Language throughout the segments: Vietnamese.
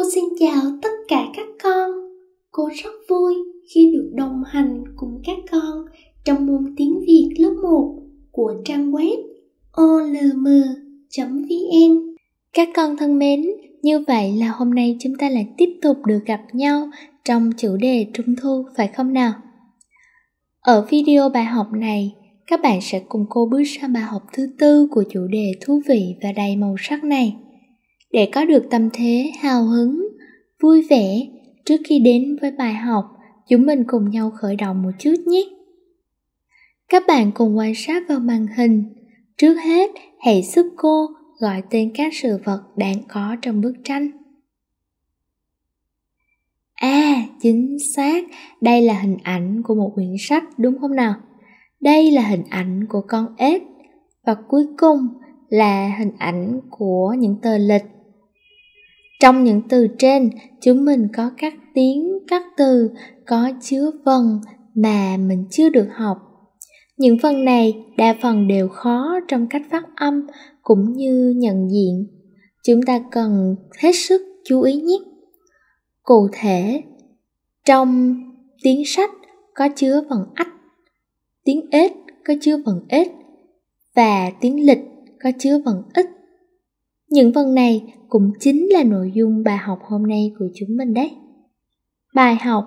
Cô xin chào tất cả các con. Cô rất vui khi được đồng hành cùng các con trong môn tiếng Việt lớp 1 của trang web olm.vn. Các con thân mến, như vậy là hôm nay chúng ta lại tiếp tục được gặp nhau trong chủ đề Trung thu phải không nào? Ở video bài học này, các bạn sẽ cùng cô bước sang bài học thứ tư của chủ đề thú vị và đầy màu sắc này để có được tâm thế hào hứng vui vẻ trước khi đến với bài học chúng mình cùng nhau khởi động một chút nhé các bạn cùng quan sát vào màn hình trước hết hãy giúp cô gọi tên các sự vật đang có trong bức tranh à chính xác đây là hình ảnh của một quyển sách đúng không nào đây là hình ảnh của con ếch và cuối cùng là hình ảnh của những tờ lịch trong những từ trên, chúng mình có các tiếng, các từ có chứa vần mà mình chưa được học. Những phần này đa phần đều khó trong cách phát âm cũng như nhận diện. Chúng ta cần hết sức chú ý nhất. Cụ thể, trong tiếng sách có chứa phần ách, tiếng ếch có chứa phần ếch và tiếng lịch có chứa phần ích những phần này cũng chính là nội dung bài học hôm nay của chúng mình đấy. Bài học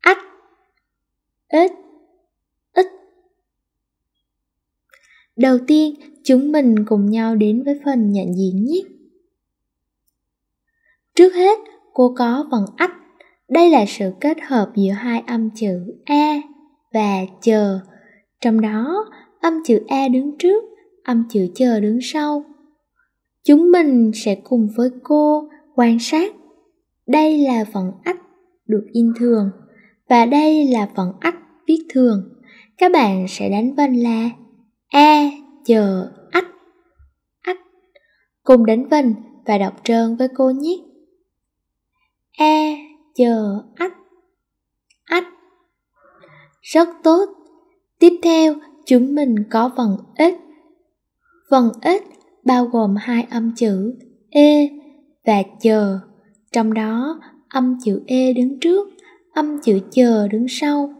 Ách Ít Ít Đầu tiên, chúng mình cùng nhau đến với phần nhận diện nhé. Trước hết, cô có phần ách. Đây là sự kết hợp giữa hai âm chữ A e và chờ. Trong đó, âm chữ A e đứng trước, âm chữ chờ đứng sau chúng mình sẽ cùng với cô quan sát đây là vòng ách được in thường và đây là vòng ách viết thường các bạn sẽ đánh vần là a e chờ ách ách cùng đánh vần và đọc trơn với cô nhé a e chờ ách ách rất tốt tiếp theo chúng mình có vần ít vần ít bao gồm hai âm chữ e và chờ. Trong đó, âm chữ e đứng trước, âm chữ chờ đứng sau.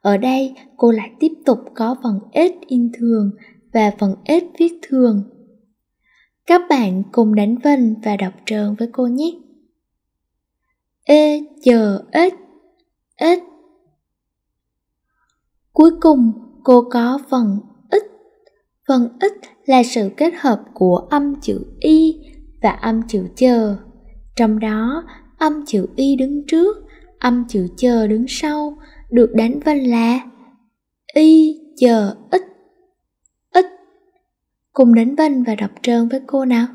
Ở đây, cô lại tiếp tục có phần s in thường và phần s viết thường. Các bạn cùng đánh vần và đọc trơn với cô nhé. E chờ s s Cuối cùng, cô có phần Phần ít là sự kết hợp của âm chữ y và âm chữ chờ. Trong đó, âm chữ y đứng trước, âm chữ chờ đứng sau, được đánh vần là y chờ ít ít Cùng đánh vần và đọc trơn với cô nào.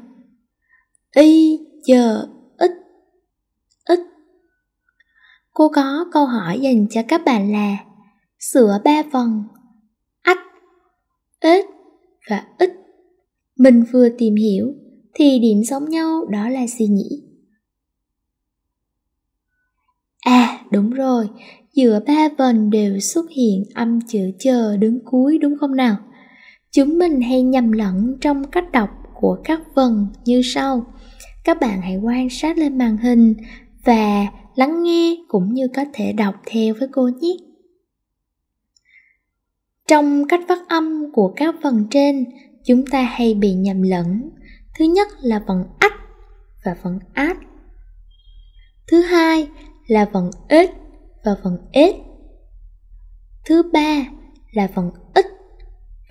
Y chờ ít ít Cô có câu hỏi dành cho các bạn là sửa ba phần ách ít và ít mình vừa tìm hiểu thì điểm giống nhau đó là gì nhỉ à đúng rồi giữa ba vần đều xuất hiện âm chữ chờ đứng cuối đúng không nào chúng mình hay nhầm lẫn trong cách đọc của các vần như sau các bạn hãy quan sát lên màn hình và lắng nghe cũng như có thể đọc theo với cô nhé trong cách phát âm của các phần trên chúng ta hay bị nhầm lẫn thứ nhất là phần ách và phần át thứ hai là phần ít và phần ít thứ ba là phần ít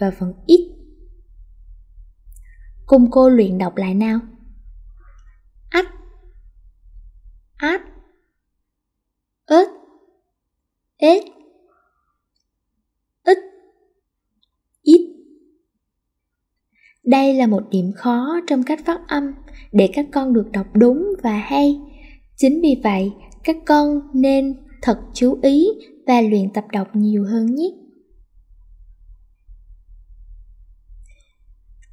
và phần ít cùng cô luyện đọc lại nào ách át ít ít ít. Đây là một điểm khó trong cách phát âm để các con được đọc đúng và hay. Chính vì vậy, các con nên thật chú ý và luyện tập đọc nhiều hơn nhé.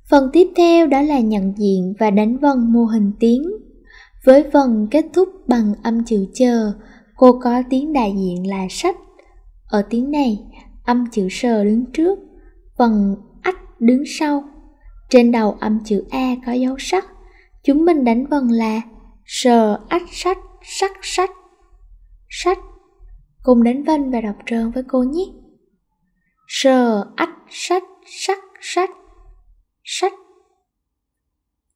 Phần tiếp theo đó là nhận diện và đánh vần mô hình tiếng. Với vần kết thúc bằng âm chữ chờ, cô có tiếng đại diện là sách. Ở tiếng này, âm chữ sờ đứng trước phần ách đứng sau. Trên đầu âm chữ a e có dấu sắc, chúng mình đánh vần là sờ ách sách sắc sách sách cùng đến vân và đọc trơn với cô nhé sờ ách sách sắc sách sách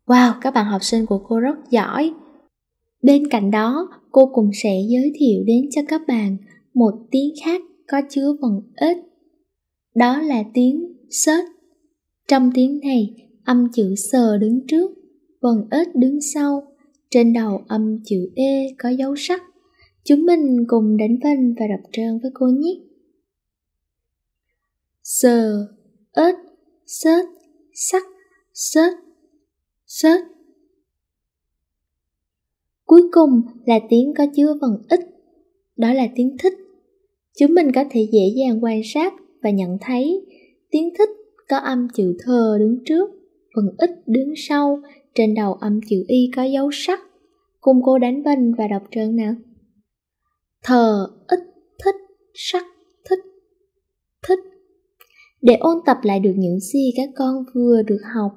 wow các bạn học sinh của cô rất giỏi bên cạnh đó cô cũng sẽ giới thiệu đến cho các bạn một tiếng khác có chứa vần ếch đó là tiếng sết. Trong tiếng này, âm chữ sờ đứng trước, phần ếch đứng sau, trên đầu âm chữ E có dấu sắc. Chúng mình cùng đánh vần và đọc trơn với cô nhé. Sờ, ếch, sết, sắc, sết, sết. Cuối cùng là tiếng có chứa phần ít, đó là tiếng thích. Chúng mình có thể dễ dàng quan sát và nhận thấy tiếng thích có âm chữ thơ đứng trước phần ít đứng sau trên đầu âm chữ y có dấu sắc cùng cô đánh bình và đọc trơn nào thờ ít thích sắc thích thích để ôn tập lại được những gì các con vừa được học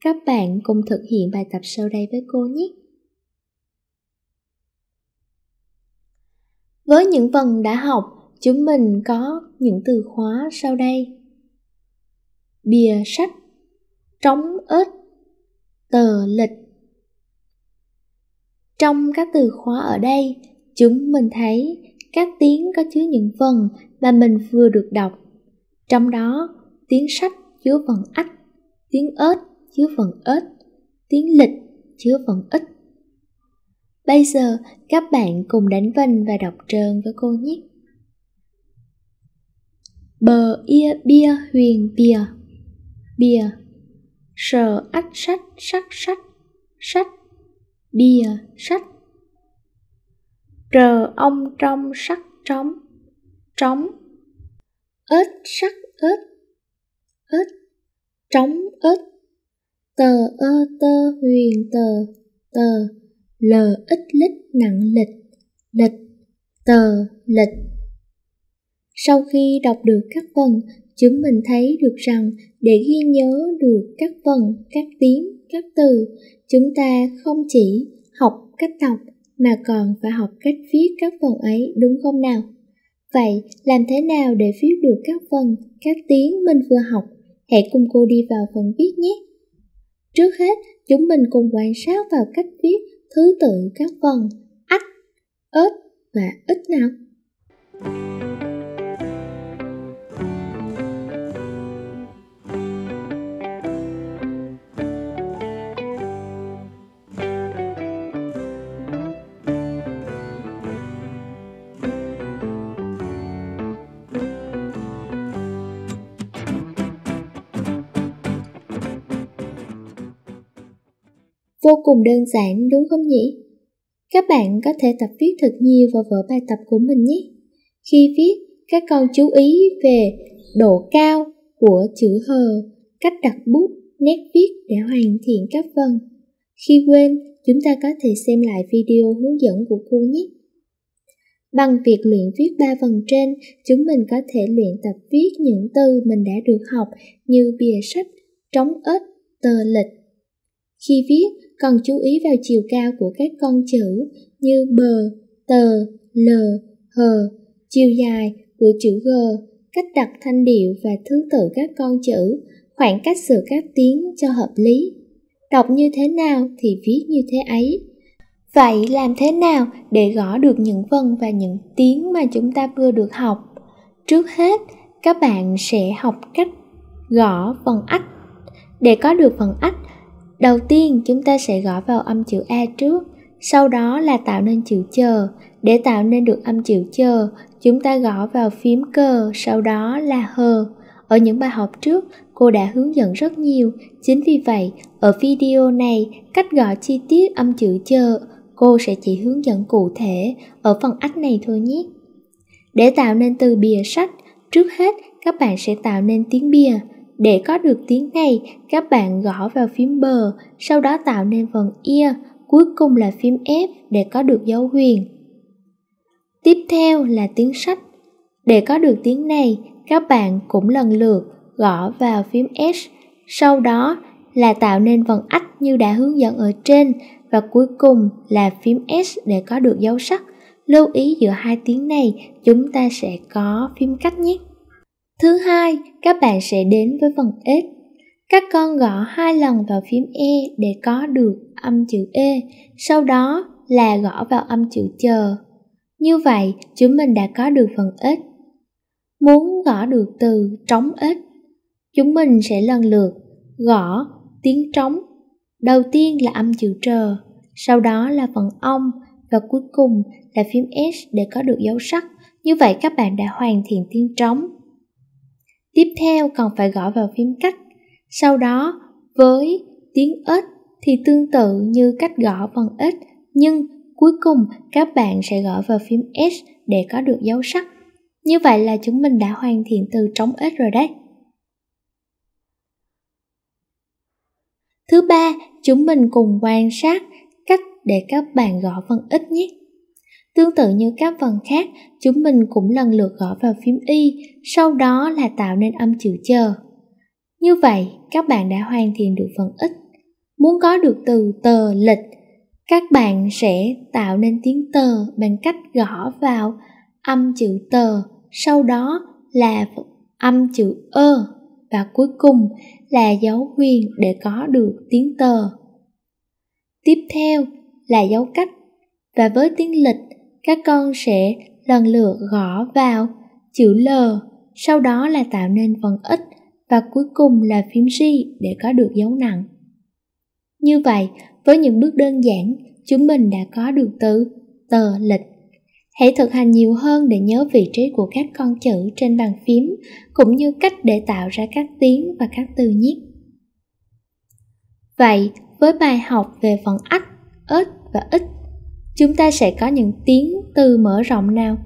các bạn cùng thực hiện bài tập sau đây với cô nhé với những phần đã học chúng mình có những từ khóa sau đây bìa sách trống ếch tờ lịch trong các từ khóa ở đây chúng mình thấy các tiếng có chứa những phần mà mình vừa được đọc trong đó tiếng sách chứa phần ách tiếng ếch chứa phần ếch tiếng lịch chứa phần ích bây giờ các bạn cùng đánh vần và đọc trơn với cô nhé bờ ia bia huyền bia bia sờ ách sách sắc sách sách bia sách trờ ông trong sắc trống trống ớt sắc ớt ớt trống ớt tờ ơ tơ huyền tờ tờ lờ ít lít nặng lịch lịch tờ lịch sau khi đọc được các phần chúng mình thấy được rằng để ghi nhớ được các vần, các tiếng, các từ, chúng ta không chỉ học cách đọc mà còn phải học cách viết các vần ấy đúng không nào? Vậy làm thế nào để viết được các vần, các tiếng mình vừa học? Hãy cùng cô đi vào phần viết nhé. Trước hết, chúng mình cùng quan sát vào cách viết thứ tự các vần ách, ớt và ít nào. Vô cùng đơn giản đúng không nhỉ? Các bạn có thể tập viết thật nhiều vào vở bài tập của mình nhé. Khi viết, các con chú ý về độ cao của chữ hờ, cách đặt bút, nét viết để hoàn thiện các vần. Khi quên, chúng ta có thể xem lại video hướng dẫn của cô nhé. Bằng việc luyện viết ba vần trên, chúng mình có thể luyện tập viết những từ mình đã được học như bìa sách, trống ếch, tờ lịch. Khi viết, cần chú ý vào chiều cao của các con chữ như bờ, tờ, lờ, hờ, chiều dài của chữ g, cách đặt thanh điệu và thứ tự các con chữ, khoảng cách sửa các tiếng cho hợp lý. Đọc như thế nào thì viết như thế ấy. Vậy làm thế nào để gõ được những vần và những tiếng mà chúng ta vừa được học? Trước hết, các bạn sẽ học cách gõ vần ách. Để có được vần ách, Đầu tiên chúng ta sẽ gõ vào âm chữ A trước, sau đó là tạo nên chữ chờ. Để tạo nên được âm chữ chờ, chúng ta gõ vào phím cờ, sau đó là hờ. Ở những bài học trước, cô đã hướng dẫn rất nhiều, chính vì vậy, ở video này, cách gõ chi tiết âm chữ chờ, cô sẽ chỉ hướng dẫn cụ thể ở phần ách này thôi nhé. Để tạo nên từ bìa sách, trước hết các bạn sẽ tạo nên tiếng bìa, để có được tiếng này, các bạn gõ vào phím bờ, sau đó tạo nên phần ear, cuối cùng là phím F để có được dấu huyền. Tiếp theo là tiếng sách. Để có được tiếng này, các bạn cũng lần lượt gõ vào phím S, sau đó là tạo nên phần ách như đã hướng dẫn ở trên và cuối cùng là phím S để có được dấu sắc. Lưu ý giữa hai tiếng này, chúng ta sẽ có phím cách nhé. Thứ hai, các bạn sẽ đến với phần x. Các con gõ hai lần vào phím E để có được âm chữ E, sau đó là gõ vào âm chữ chờ. Như vậy, chúng mình đã có được phần x. Muốn gõ được từ trống x, chúng mình sẽ lần lượt gõ tiếng trống. Đầu tiên là âm chữ chờ sau đó là phần ong và cuối cùng là phím S để có được dấu sắc. Như vậy các bạn đã hoàn thiện tiếng trống. Tiếp theo còn phải gõ vào phím cách. Sau đó, với tiếng ếch thì tương tự như cách gõ bằng ếch, nhưng cuối cùng các bạn sẽ gõ vào phím S để có được dấu sắc. Như vậy là chúng mình đã hoàn thiện từ trống ếch rồi đấy. Thứ ba, chúng mình cùng quan sát cách để các bạn gõ phần ít nhé. Tương tự như các phần khác, chúng mình cũng lần lượt gõ vào phím Y, sau đó là tạo nên âm chữ chờ. Như vậy, các bạn đã hoàn thiện được phần ít. Muốn có được từ tờ lịch, các bạn sẽ tạo nên tiếng tờ bằng cách gõ vào âm chữ tờ, sau đó là âm chữ ơ và cuối cùng là dấu huyền để có được tiếng tờ. Tiếp theo là dấu cách và với tiếng lịch các con sẽ lần lượt gõ vào chữ L, sau đó là tạo nên phần ít và cuối cùng là phím G để có được dấu nặng. Như vậy, với những bước đơn giản, chúng mình đã có được từ tờ lịch. Hãy thực hành nhiều hơn để nhớ vị trí của các con chữ trên bàn phím, cũng như cách để tạo ra các tiếng và các từ nhiếp. Vậy, với bài học về phần ách, ếch và ít chúng ta sẽ có những tiếng từ mở rộng nào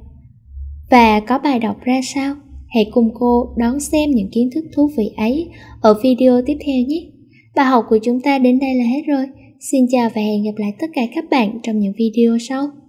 và có bài đọc ra sao hãy cùng cô đón xem những kiến thức thú vị ấy ở video tiếp theo nhé bài học của chúng ta đến đây là hết rồi xin chào và hẹn gặp lại tất cả các bạn trong những video sau